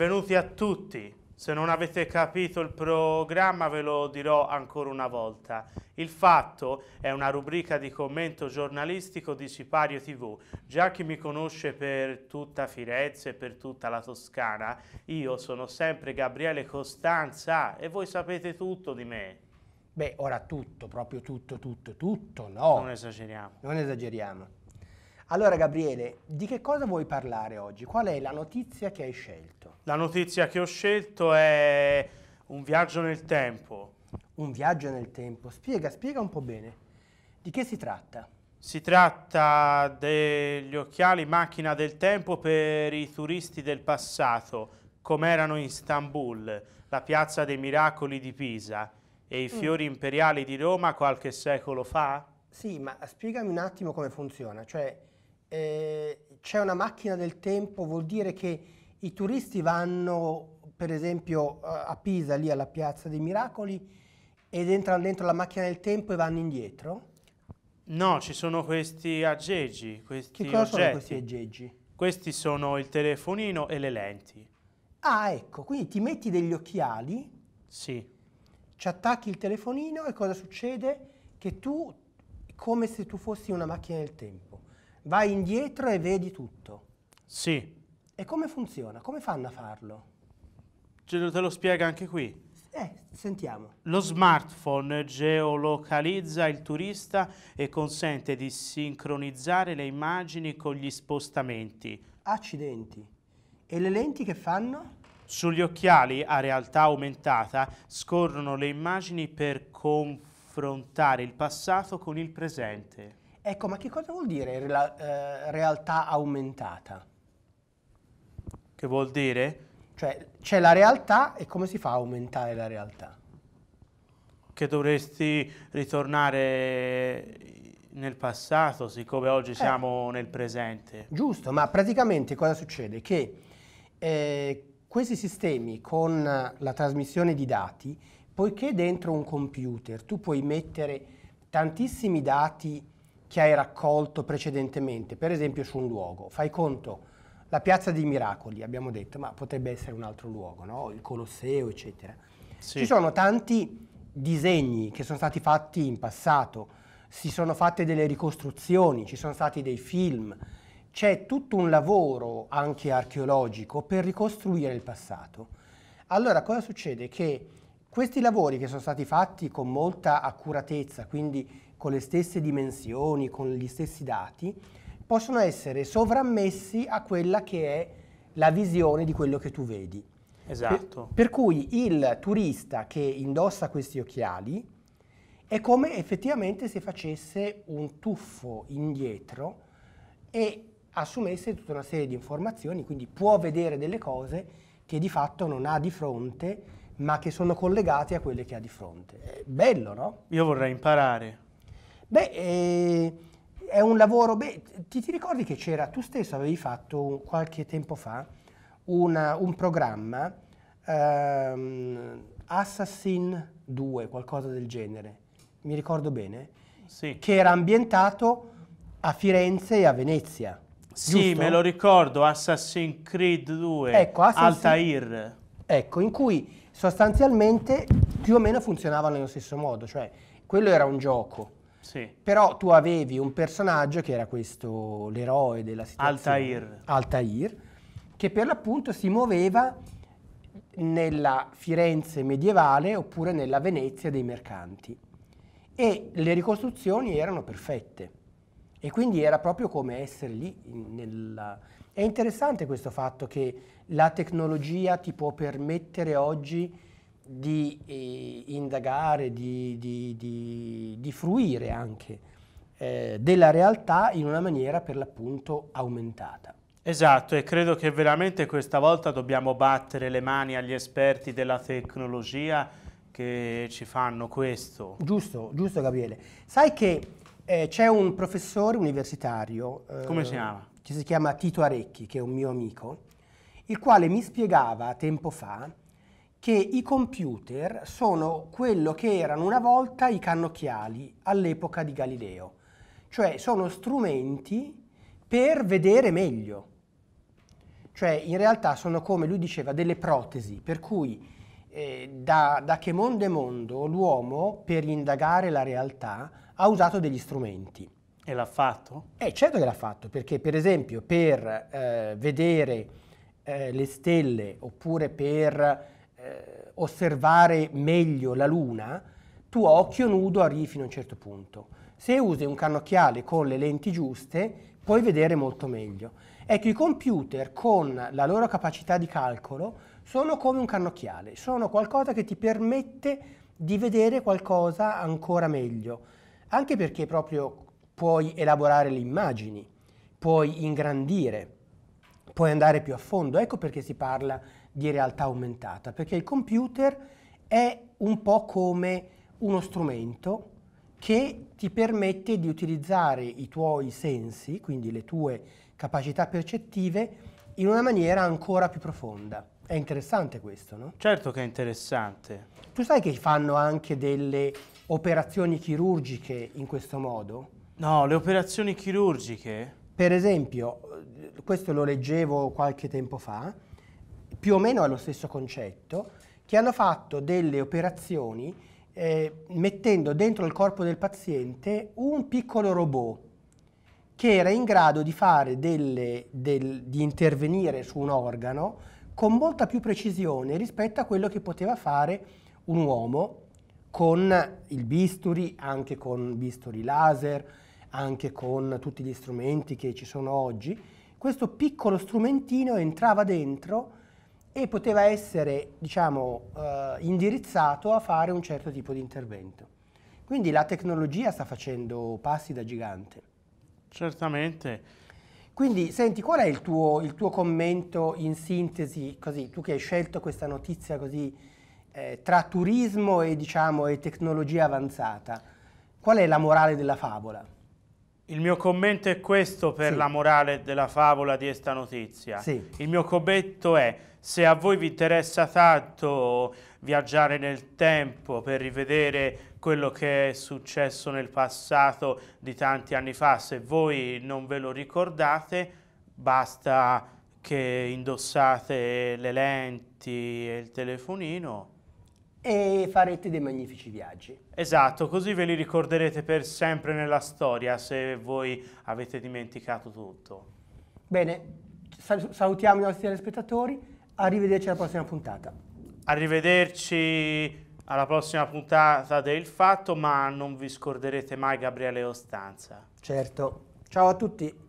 Benvenuti a tutti. Se non avete capito il programma ve lo dirò ancora una volta. Il fatto è una rubrica di commento giornalistico di Sipario TV. Già chi mi conosce per tutta Firenze e per tutta la Toscana, io sono sempre Gabriele Costanza e voi sapete tutto di me. Beh, ora tutto, proprio tutto, tutto, tutto, no. Non esageriamo. Non esageriamo. Allora Gabriele, di che cosa vuoi parlare oggi? Qual è la notizia che hai scelto? La notizia che ho scelto è un viaggio nel tempo. Un viaggio nel tempo. Spiega, spiega un po' bene. Di che si tratta? Si tratta degli occhiali macchina del tempo per i turisti del passato, come erano in Istanbul, la piazza dei miracoli di Pisa e i mm. fiori mm. imperiali di Roma qualche secolo fa? Sì, ma spiegami un attimo come funziona, cioè eh, c'è una macchina del tempo vuol dire che i turisti vanno per esempio a Pisa, lì alla Piazza dei Miracoli, ed entrano dentro la macchina del tempo e vanno indietro? No, ci sono questi aggeggi, questi Che cosa oggetti. sono questi aggeggi? Questi sono il telefonino e le lenti. Ah, ecco, quindi ti metti degli occhiali. Sì. Ci attacchi il telefonino e cosa succede? Che tu, come se tu fossi una macchina del tempo vai indietro e vedi tutto. Sì. E come funziona? Come fanno a farlo? Ce te lo spiega anche qui. Eh, sentiamo. Lo smartphone geolocalizza il turista e consente di sincronizzare le immagini con gli spostamenti. Accidenti. E le lenti che fanno? Sugli occhiali a realtà aumentata scorrono le immagini per confrontare il passato con il presente. Ecco, ma che cosa vuol dire la, eh, realtà aumentata? Che vuol dire? Cioè, c'è la realtà e come si fa a aumentare la realtà? Che dovresti ritornare nel passato, siccome oggi eh, siamo nel presente. Giusto, ma praticamente cosa succede? Che eh, questi sistemi con la trasmissione di dati, poiché dentro un computer tu puoi mettere tantissimi dati che hai raccolto precedentemente, per esempio su un luogo. Fai conto, la piazza dei miracoli, abbiamo detto, ma potrebbe essere un altro luogo, no? il Colosseo, eccetera. Sì. Ci sono tanti disegni che sono stati fatti in passato, si sono fatte delle ricostruzioni, ci sono stati dei film, c'è tutto un lavoro anche archeologico per ricostruire il passato. Allora cosa succede? Che questi lavori che sono stati fatti con molta accuratezza, quindi con le stesse dimensioni, con gli stessi dati, possono essere sovrammessi a quella che è la visione di quello che tu vedi. Esatto. Per, per cui il turista che indossa questi occhiali è come effettivamente se facesse un tuffo indietro e assumesse tutta una serie di informazioni, quindi può vedere delle cose che di fatto non ha di fronte, ma che sono collegate a quelle che ha di fronte. È bello, no? Io vorrei imparare Beh, eh, è un lavoro... Beh, ti, ti ricordi che c'era, tu stesso avevi fatto qualche tempo fa una, un programma, ehm, Assassin 2, qualcosa del genere, mi ricordo bene? Sì. Che era ambientato a Firenze e a Venezia. Sì, giusto? me lo ricordo, Assassin's Creed 2, ecco, Assassin... Altair. Ecco, in cui sostanzialmente più o meno funzionava nello stesso modo, cioè quello era un gioco sì. Però tu avevi un personaggio che era questo, l'eroe della situazione. Altair. Altair, che per l'appunto si muoveva nella Firenze medievale oppure nella Venezia dei mercanti. E le ricostruzioni erano perfette. E quindi era proprio come essere lì. Nella... È interessante questo fatto che la tecnologia ti può permettere oggi di eh, indagare, di, di, di, di, fruire anche eh, della realtà in una maniera per l'appunto aumentata. Esatto, e credo che veramente questa volta dobbiamo battere le mani agli esperti della tecnologia che ci fanno questo. Giusto, giusto Gabriele. Sai che eh, c'è un professore universitario... Eh, Come si chiama? Che si chiama Tito Arecchi, che è un mio amico, il quale mi spiegava tempo fa che i computer sono quello che erano una volta i cannocchiali all'epoca di Galileo, cioè sono strumenti per vedere meglio. Cioè in realtà sono come lui diceva delle protesi, per cui eh, da, da che mondo è mondo l'uomo per indagare la realtà ha usato degli strumenti. E l'ha fatto? Eh certo che l'ha fatto, perché per esempio per eh, vedere eh, le stelle oppure per eh, osservare meglio la luna, tu a occhio nudo arrivi fino a un certo punto. Se usi un cannocchiale con le lenti giuste, puoi vedere molto meglio. Ecco, i computer con la loro capacità di calcolo sono come un cannocchiale, sono qualcosa che ti permette di vedere qualcosa ancora meglio, anche perché proprio puoi elaborare le immagini, puoi ingrandire, puoi andare più a fondo. Ecco perché si parla di di realtà aumentata, perché il computer è un po' come uno strumento che ti permette di utilizzare i tuoi sensi, quindi le tue capacità percettive, in una maniera ancora più profonda. È interessante questo, no? Certo che è interessante. Tu sai che fanno anche delle operazioni chirurgiche in questo modo? No, le operazioni chirurgiche? Per esempio, questo lo leggevo qualche tempo fa, più o meno allo stesso concetto, che hanno fatto delle operazioni eh, mettendo dentro il corpo del paziente un piccolo robot che era in grado di, delle, del, di intervenire su un organo con molta più precisione rispetto a quello che poteva fare un uomo con il bisturi, anche con bisturi laser, anche con tutti gli strumenti che ci sono oggi. Questo piccolo strumentino entrava dentro e poteva essere diciamo, eh, indirizzato a fare un certo tipo di intervento. Quindi la tecnologia sta facendo passi da gigante. Certamente. Quindi senti, qual è il tuo, il tuo commento in sintesi, così, tu che hai scelto questa notizia così eh, tra turismo e, diciamo, e tecnologia avanzata? Qual è la morale della favola? Il mio commento è questo per sì. la morale della favola di questa notizia. Sì. Il mio commento è se a voi vi interessa tanto viaggiare nel tempo per rivedere quello che è successo nel passato di tanti anni fa, se voi non ve lo ricordate, basta che indossate le lenti e il telefonino e farete dei magnifici viaggi. Esatto, così ve li ricorderete per sempre nella storia se voi avete dimenticato tutto. Bene, salutiamo i nostri telespettatori, arrivederci alla prossima puntata. Arrivederci alla prossima puntata del Fatto, ma non vi scorderete mai Gabriele Ostanza. Certo, ciao a tutti.